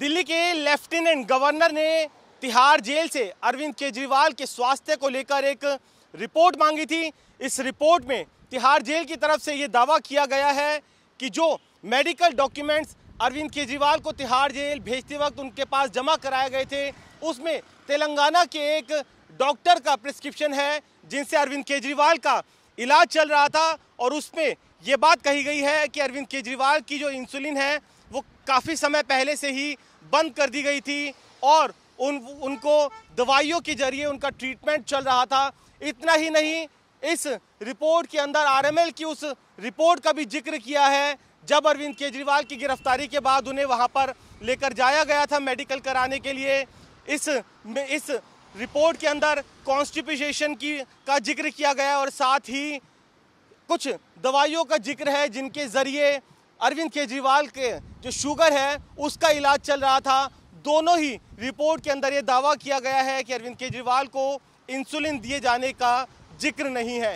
दिल्ली के lieutenant governor ने Tihar jail से अरविंद केजरीवाल के स्वास्थ्य को लेकर एक रिपोर्ट मांगी थी इस रिपोर्ट में तिहाड़ जेल की तरफ से ये दावा किया गया है कि जो मेडिकल डॉक्यूमेंट्स अरविंद केजरीवाल को तिहाड़ जेल भेजते वक्त उनके पास जमा कराए गए थे उसमें तेलंगाना के एक डॉक्टर का प्रिस्क्रिप्शन है जिनसे अरविंद केजरीवाल का इलाज चल रहा था और उसमें ये बात कही गई है कि अरविंद केजरीवाल की जो इंसुलिन है वो काफ़ी समय पहले से ही बंद कर दी गई थी और उन उनको दवाइयों के जरिए उनका ट्रीटमेंट चल रहा था इतना ही नहीं इस रिपोर्ट के अंदर आरएमएल की उस रिपोर्ट का भी जिक्र किया है जब अरविंद केजरीवाल की गिरफ्तारी के बाद उन्हें वहां पर लेकर जाया गया था मेडिकल कराने के लिए इस इस रिपोर्ट के अंदर कॉन्स्टिपेशन की का जिक्र किया गया और साथ ही कुछ दवाइयों का जिक्र है जिनके ज़रिए अरविंद केजरीवाल के जो शुगर है उसका इलाज चल रहा था दोनों ही रिपोर्ट के अंदर ये दावा किया गया है कि अरविंद केजरीवाल को इंसुलिन दिए जाने का जिक्र नहीं है